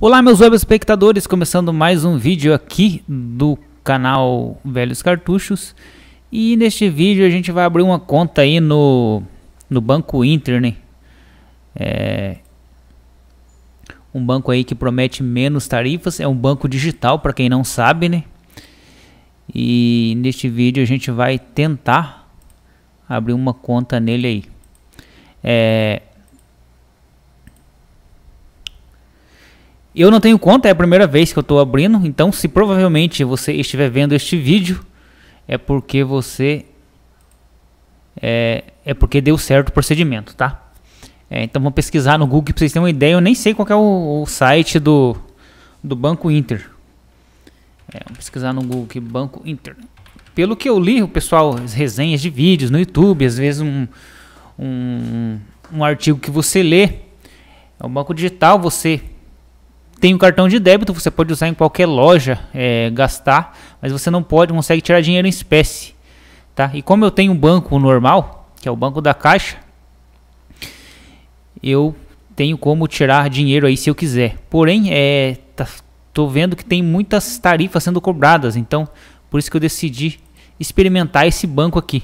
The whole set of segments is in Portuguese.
Olá meus web espectadores, começando mais um vídeo aqui do canal Velhos Cartuchos e neste vídeo a gente vai abrir uma conta aí no, no Banco Inter, né? É um banco aí que promete menos tarifas, é um banco digital para quem não sabe, né? E neste vídeo a gente vai tentar abrir uma conta nele aí. É, Eu não tenho conta, é a primeira vez que eu estou abrindo, então se provavelmente você estiver vendo este vídeo, é porque você é, é porque deu certo o procedimento, tá? É, então vamos pesquisar no Google para vocês terem uma ideia. Eu nem sei qual é o, o site do, do Banco Inter. É, vamos pesquisar no Google Banco Inter. Pelo que eu li, o pessoal, as resenhas de vídeos no YouTube, às vezes um, um, um artigo que você lê, é um banco digital, você tem o cartão de débito, você pode usar em qualquer loja, é, gastar, mas você não pode, consegue tirar dinheiro em espécie. Tá? E como eu tenho um banco normal, que é o banco da caixa, eu tenho como tirar dinheiro aí se eu quiser. Porém, é, tá, tô vendo que tem muitas tarifas sendo cobradas, então por isso que eu decidi experimentar esse banco aqui,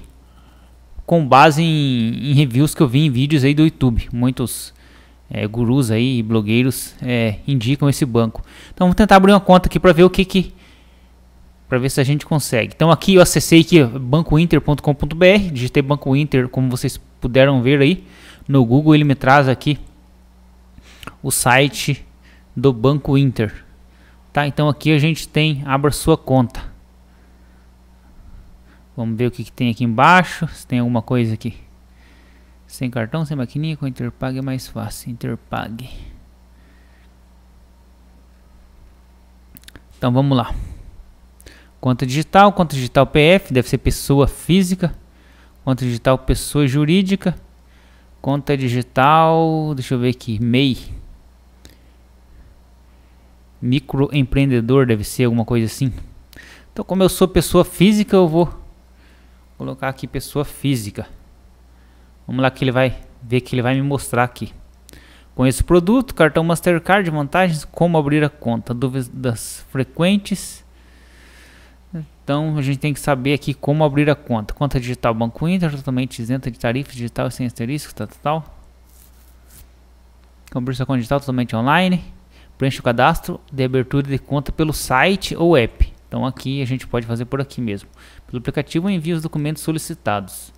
com base em, em reviews que eu vi em vídeos aí do YouTube, muitos é, gurus aí, blogueiros é, indicam esse banco. Então vamos tentar abrir uma conta aqui para ver o que que para ver se a gente consegue. Então aqui eu acessei aqui bancointer.com.br, digitei Banco Inter, como vocês puderam ver aí no Google, ele me traz aqui o site do Banco Inter. Tá? Então aqui a gente tem abra sua conta. Vamos ver o que, que tem aqui embaixo, se tem alguma coisa aqui. Sem cartão, sem maquininha, com Interpag é mais fácil. Interpag. Então vamos lá. Conta digital, conta digital PF, deve ser pessoa física. Conta digital pessoa jurídica. Conta digital, deixa eu ver aqui, MEI. Microempreendedor deve ser alguma coisa assim. Então como eu sou pessoa física, eu vou colocar aqui pessoa física. Vamos lá que ele vai ver que ele vai me mostrar aqui. Conheço o produto, cartão Mastercard, vantagens, como abrir a conta, dúvidas frequentes. Então a gente tem que saber aqui como abrir a conta. Conta digital Banco Inter, totalmente isenta de tarifa digital sem asterisco, tal, tal, tal. Abrir sua conta digital totalmente online. Preencha o cadastro de abertura de conta pelo site ou app. Então aqui a gente pode fazer por aqui mesmo. Pelo aplicativo envia os documentos solicitados.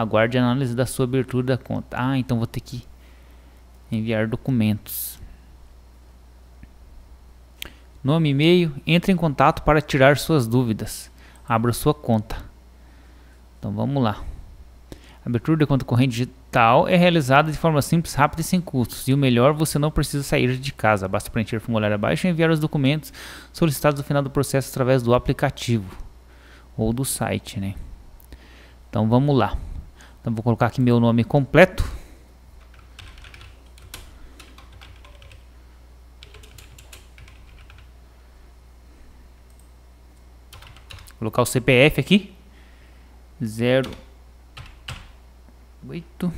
Aguarde a análise da sua abertura da conta. Ah, então vou ter que enviar documentos. Nome, e-mail, entre em contato para tirar suas dúvidas. Abra sua conta. Então vamos lá. A abertura de conta corrente digital é realizada de forma simples, rápida e sem custos. E o melhor, você não precisa sair de casa. Basta preencher o formulário abaixo e enviar os documentos solicitados no final do processo através do aplicativo ou do site, né? Então vamos lá. Então vou colocar aqui meu nome completo. Colocar o CPF aqui. zero oito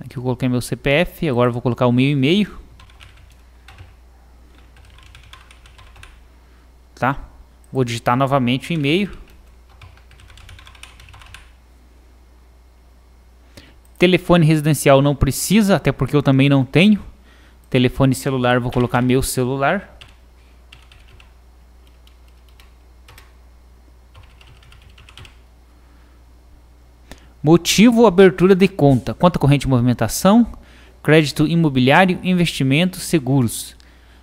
Aqui eu coloquei meu CPF, agora vou colocar o meu e-mail. Tá? Vou digitar novamente o e-mail. Telefone residencial não precisa, até porque eu também não tenho. Telefone celular, vou colocar meu celular. Motivo abertura de conta. Conta corrente movimentação, crédito imobiliário, investimento, seguros.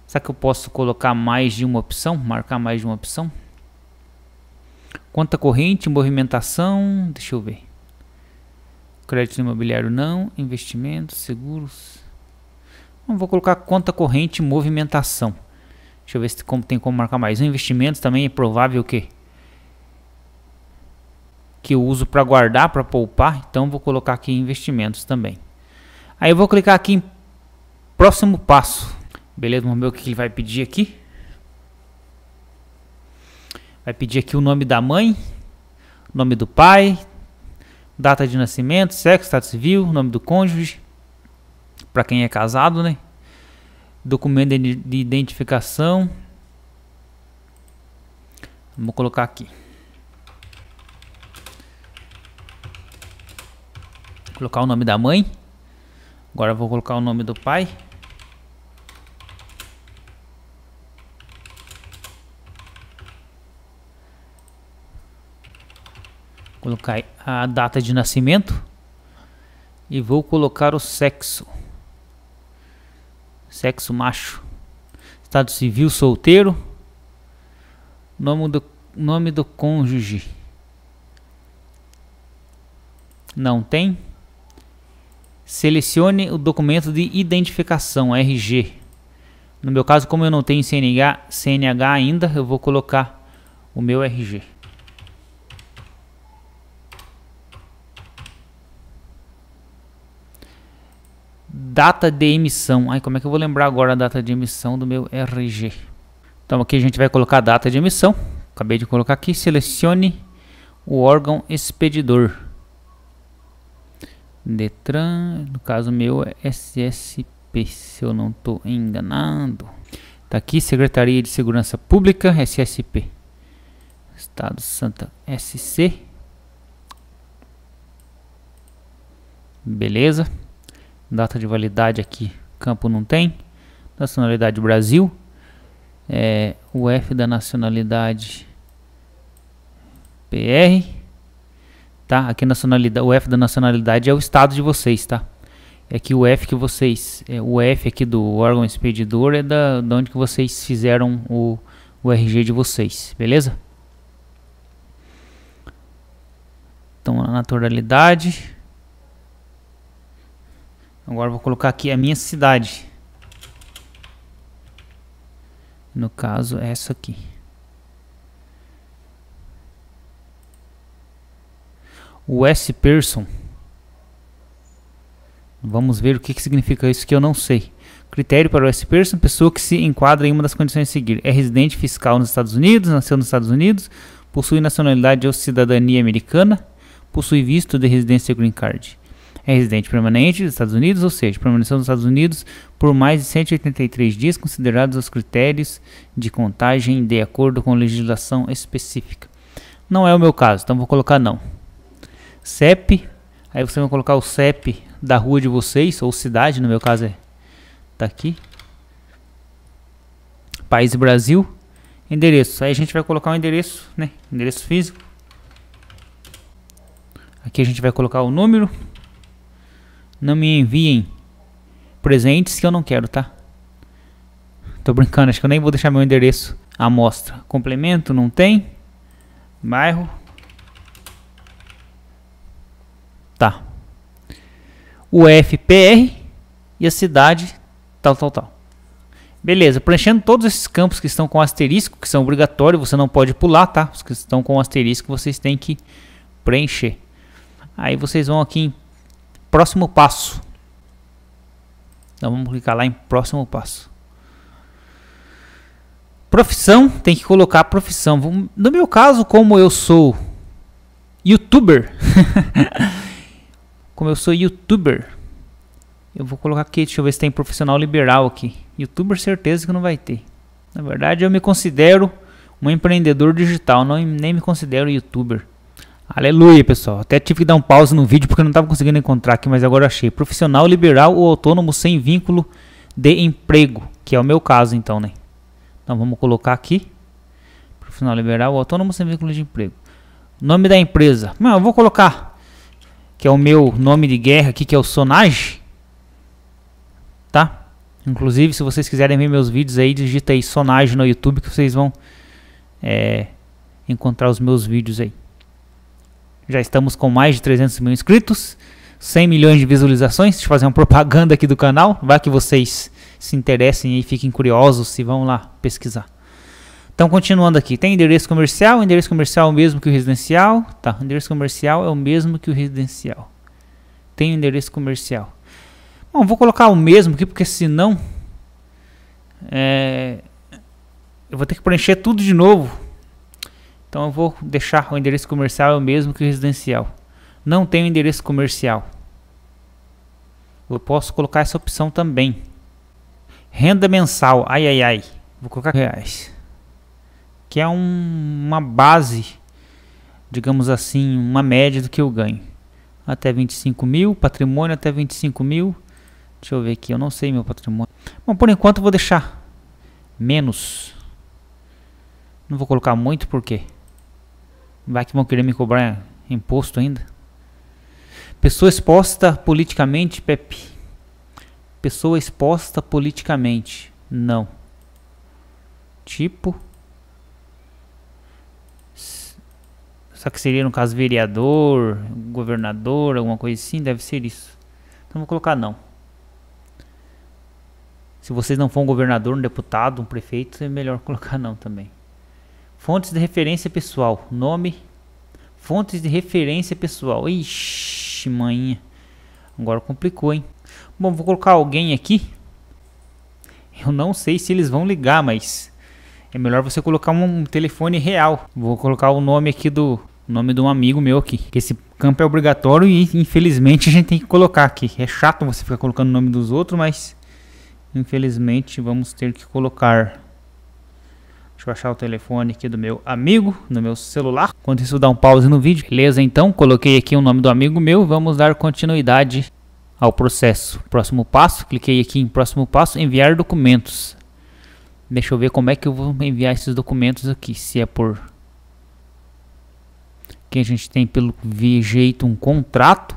Será que eu posso colocar mais de uma opção? Marcar mais de uma opção? Conta corrente, movimentação, deixa eu ver. Crédito imobiliário não, investimentos, seguros. Não vou colocar conta corrente e movimentação. Deixa eu ver se tem como marcar mais. Investimentos também é provável que que eu uso para guardar, para poupar. Então vou colocar aqui investimentos também. Aí eu vou clicar aqui em próximo passo. Beleza, vamos ver o que ele vai pedir aqui. Vai pedir aqui o nome da mãe, nome do pai, data de nascimento, sexo, estado civil, nome do cônjuge, para quem é casado, né? Documento de identificação. Vou colocar aqui. Vou colocar o nome da mãe. Agora vou colocar o nome do pai. colocar a data de nascimento e vou colocar o sexo. Sexo macho. Estado civil solteiro. Nome do, nome do cônjuge. Não tem. Selecione o documento de identificação, RG. No meu caso, como eu não tenho CNH, CNH ainda, eu vou colocar o meu RG. data de emissão. Ai, como é que eu vou lembrar agora a data de emissão do meu RG? Então aqui a gente vai colocar a data de emissão. Acabei de colocar aqui, selecione o órgão expedidor. Detran, no caso meu é SSP, se eu não estou enganado. Tá aqui, Secretaria de Segurança Pública, SSP. Estado Santa SC. Beleza. Data de validade aqui, campo não tem. Nacionalidade Brasil. É, o F da nacionalidade PR. Tá? Aqui nacionalidade, o F da nacionalidade é o estado de vocês, tá? É que o F que vocês, é, o F aqui do órgão expedidor é da, da onde que vocês fizeram o, o RG de vocês, beleza? Então a naturalidade Agora vou colocar aqui a minha cidade. No caso, essa aqui. S. Person. Vamos ver o que, que significa isso que eu não sei. Critério para o S. Person, pessoa que se enquadra em uma das condições a seguir. É residente fiscal nos Estados Unidos, nasceu nos Estados Unidos, possui nacionalidade ou cidadania americana, possui visto de residência green card é residente permanente dos Estados Unidos, ou seja, permaneceu nos Estados Unidos por mais de 183 dias, considerados os critérios de contagem de acordo com legislação específica. Não é o meu caso, então vou colocar não. CEP, aí você vai colocar o CEP da rua de vocês, ou cidade, no meu caso é tá aqui. País Brasil, endereço. Aí a gente vai colocar o endereço, né? Endereço físico. Aqui a gente vai colocar o número não me enviem presentes que eu não quero, tá? Tô brincando, acho que eu nem vou deixar meu endereço à mostra. Complemento não tem. Bairro. Tá. O FPR e a cidade tal, tal, tal. Beleza, preenchendo todos esses campos que estão com asterisco, que são obrigatórios, você não pode pular, tá? Os que estão com asterisco vocês têm que preencher. Aí vocês vão aqui em próximo passo. Então vamos clicar lá em próximo passo. Profissão, tem que colocar profissão. No meu caso, como eu sou youtuber, como eu sou youtuber, eu vou colocar aqui, deixa eu ver se tem profissional liberal aqui. Youtuber certeza que não vai ter. Na verdade, eu me considero um empreendedor digital, não, nem me considero youtuber. Aleluia, pessoal. Até tive que dar um pause no vídeo porque eu não estava conseguindo encontrar aqui, mas agora achei. Profissional liberal ou autônomo sem vínculo de emprego, que é o meu caso, então, né? Então vamos colocar aqui. Profissional liberal ou autônomo sem vínculo de emprego. Nome da empresa. Não, eu vou colocar que é o meu nome de guerra aqui, que é o Sonage. Tá? Inclusive, se vocês quiserem ver meus vídeos aí, digita aí Sonage no YouTube que vocês vão é, encontrar os meus vídeos aí. Já estamos com mais de 300 mil inscritos, 100 milhões de visualizações. Deixa eu fazer uma propaganda aqui do canal. Vai que vocês se interessem e fiquem curiosos se vão lá pesquisar. Então, continuando aqui, tem endereço comercial. O endereço comercial é o mesmo que o residencial. Tá, o endereço comercial é o mesmo que o residencial. Tem endereço comercial. Bom, vou colocar o mesmo aqui, porque senão... É, eu vou ter que preencher tudo de novo. Então eu vou deixar o endereço comercial é o mesmo que o residencial. Não tenho endereço comercial. Eu posso colocar essa opção também. Renda mensal, ai ai ai. Vou colocar reais. Que é um, uma base, digamos assim, uma média do que eu ganho. Até 25 mil, patrimônio até 25 mil. Deixa eu ver aqui, eu não sei meu patrimônio. Bom, por enquanto eu vou deixar menos. Não vou colocar muito porque Vai que vão querer me cobrar imposto ainda. Pessoa exposta politicamente, Pepe. Pessoa exposta politicamente. Não. Tipo. Só que seria no caso vereador, governador, alguma coisa assim, deve ser isso. Então vou colocar não. Se vocês não for um governador, um deputado, um prefeito, é melhor colocar não também. Fontes de referência pessoal. Nome. Fontes de referência pessoal. Ixi, manhinha. Agora complicou, hein? Bom, vou colocar alguém aqui. Eu não sei se eles vão ligar, mas é melhor você colocar um telefone real. Vou colocar o nome aqui do nome de um amigo meu aqui. Que esse campo é obrigatório e infelizmente a gente tem que colocar aqui. É chato você ficar colocando o nome dos outros, mas infelizmente vamos ter que colocar. Deixa eu achar o telefone aqui do meu amigo, no meu celular. Enquanto isso, dá um pause no vídeo. Beleza, então, coloquei aqui o nome do amigo meu. Vamos dar continuidade ao processo. Próximo passo, cliquei aqui em próximo passo, enviar documentos. Deixa eu ver como é que eu vou enviar esses documentos aqui. Se é por... que a gente tem pelo jeito um contrato.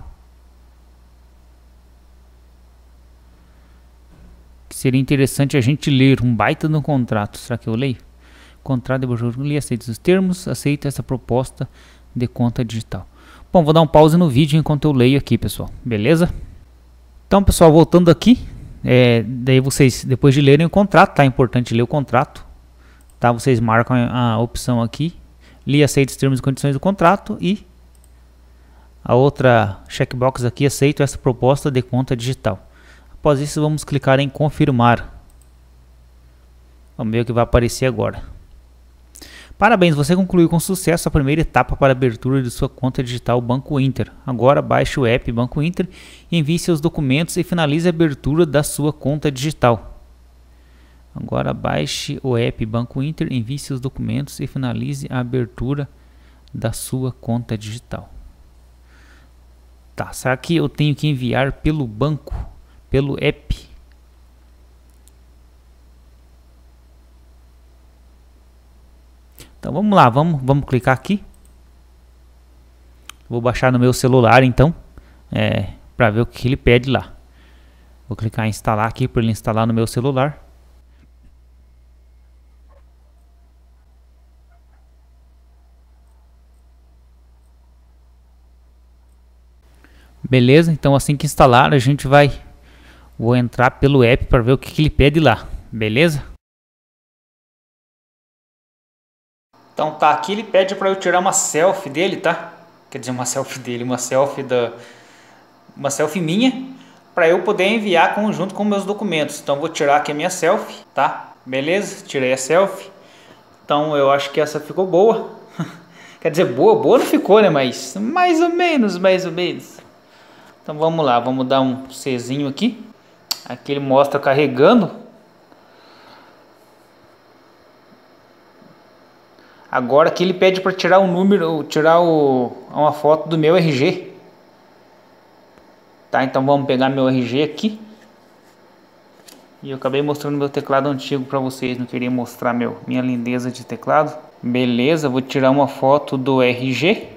seria interessante a gente ler um baita no contrato. Será que eu leio? contrato de borrachudo e aceita os termos, aceita essa proposta de conta digital. Bom, vou dar um pause no vídeo enquanto eu leio aqui, pessoal. Beleza? Então, pessoal, voltando aqui, é, daí vocês, depois de lerem o contrato, tá? É importante ler o contrato, tá? Vocês marcam a opção aqui, li aceita os termos e condições do contrato e a outra checkbox aqui, aceito essa proposta de conta digital. Após isso, vamos clicar em confirmar. Vamos ver o que vai aparecer agora. Parabéns, você concluiu com sucesso a primeira etapa para abertura de sua conta digital Banco Inter. Agora baixe o app Banco Inter, envie seus documentos e finalize a abertura da sua conta digital. Agora baixe o app Banco Inter, envie seus documentos e finalize a abertura da sua conta digital. Tá, será que eu tenho que enviar pelo banco, pelo app? Então vamos lá, vamos, vamos clicar aqui. Vou baixar no meu celular então, é, para ver o que ele pede lá. Vou clicar em instalar aqui para ele instalar no meu celular. Beleza, então assim que instalar a gente vai... Vou entrar pelo app para ver o que, que ele pede lá, beleza? Então tá, aqui ele pede para eu tirar uma selfie dele, tá? Quer dizer, uma selfie dele, uma selfie da uma selfie minha para eu poder enviar conjunto com meus documentos. Então vou tirar aqui a minha selfie, tá? Beleza? Tirei a selfie. Então eu acho que essa ficou boa. Quer dizer, boa, boa não ficou, né? Mas mais ou menos, mais ou menos. Então vamos lá, vamos dar um Czinho aqui. Aqui ele mostra carregando. Agora que ele pede para tirar o número, tirar o, uma foto do meu RG. Tá, então vamos pegar meu RG aqui. E eu acabei mostrando meu teclado antigo para vocês, não queria mostrar meu, minha lindeza de teclado. Beleza, vou tirar uma foto do RG.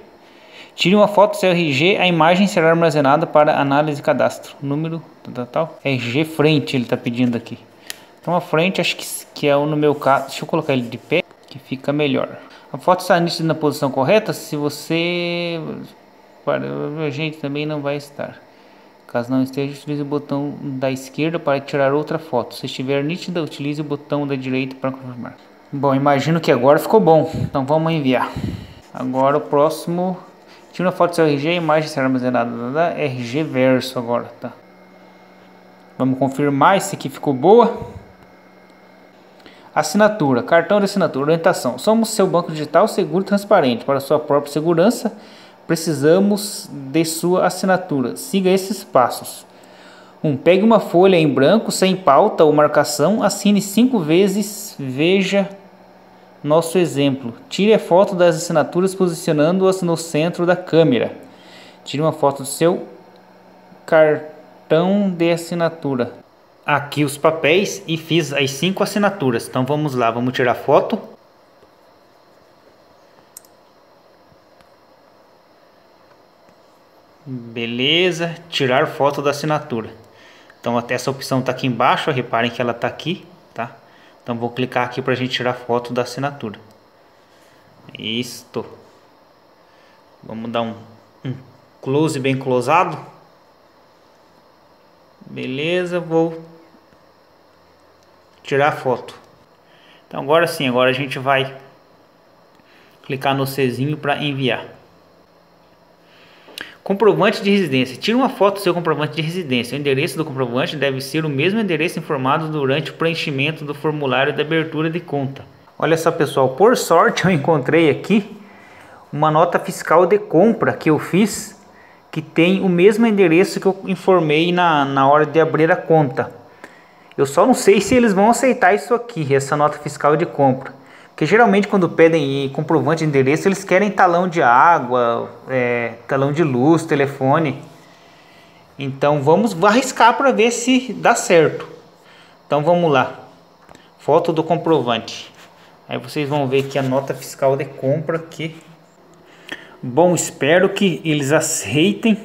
Tire uma foto do seu RG, a imagem será armazenada para análise e cadastro. Número, tal, tal, RG frente, ele está pedindo aqui. Então a frente, acho que, que é o no meu caso, deixa eu colocar ele de pé, que fica melhor. A foto está nítida na posição correta se você... Para, a gente também não vai estar. Caso não esteja, utilize o botão da esquerda para tirar outra foto. Se estiver nítida, utilize o botão da direita para confirmar. Bom, imagino que agora ficou bom. Então vamos enviar. Agora o próximo... Tira uma foto do seu RG, a imagem será armazenada RG Verso agora, tá? Vamos confirmar, esse aqui ficou boa. Assinatura, cartão de assinatura, orientação. Somos seu banco digital seguro e transparente. Para sua própria segurança, precisamos de sua assinatura. Siga esses passos. 1. Um, pegue uma folha em branco, sem pauta ou marcação, assine cinco vezes, veja nosso exemplo. Tire a foto das assinaturas posicionando-as no centro da câmera. Tire uma foto do seu cartão de assinatura aqui os papéis e fiz as cinco assinaturas. Então vamos lá, vamos tirar foto. Beleza, tirar foto da assinatura. Então até essa opção está aqui embaixo, reparem que ela está aqui, tá? Então vou clicar aqui para a gente tirar foto da assinatura. Isto. Vamos dar um, um close bem closado. Beleza, vou tirar a foto. Então agora sim, agora a gente vai clicar no Czinho para enviar. Comprovante de residência. Tira uma foto do seu comprovante de residência. O endereço do comprovante deve ser o mesmo endereço informado durante o preenchimento do formulário de abertura de conta. Olha só pessoal, por sorte eu encontrei aqui uma nota fiscal de compra que eu fiz que tem o mesmo endereço que eu informei na, na hora de abrir a conta. Eu só não sei se eles vão aceitar isso aqui, essa nota fiscal de compra. Porque geralmente quando pedem comprovante de endereço, eles querem talão de água, é, talão de luz, telefone. Então vamos arriscar para ver se dá certo. Então vamos lá. Foto do comprovante. Aí vocês vão ver que a nota fiscal de compra aqui. Bom, espero que eles aceitem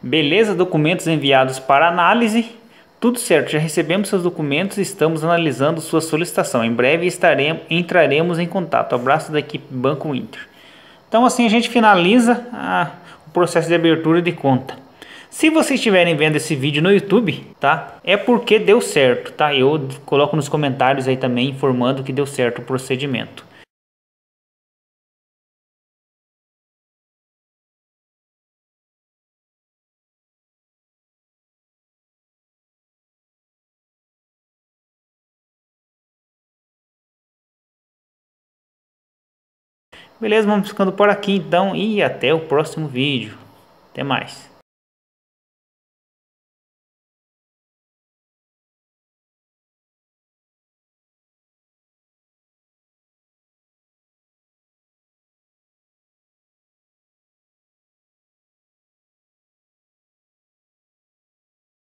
Beleza, documentos enviados para análise. Tudo certo, já recebemos seus documentos e estamos analisando sua solicitação. Em breve estaremos, entraremos em contato. Abraço da equipe Banco Inter. Então assim a gente finaliza a, ah, o processo de abertura de conta. Se vocês estiverem vendo esse vídeo no YouTube, tá? É porque deu certo, tá? Eu coloco nos comentários aí também informando que deu certo o procedimento. Beleza, vamos ficando por aqui então e até o próximo vídeo. Até mais.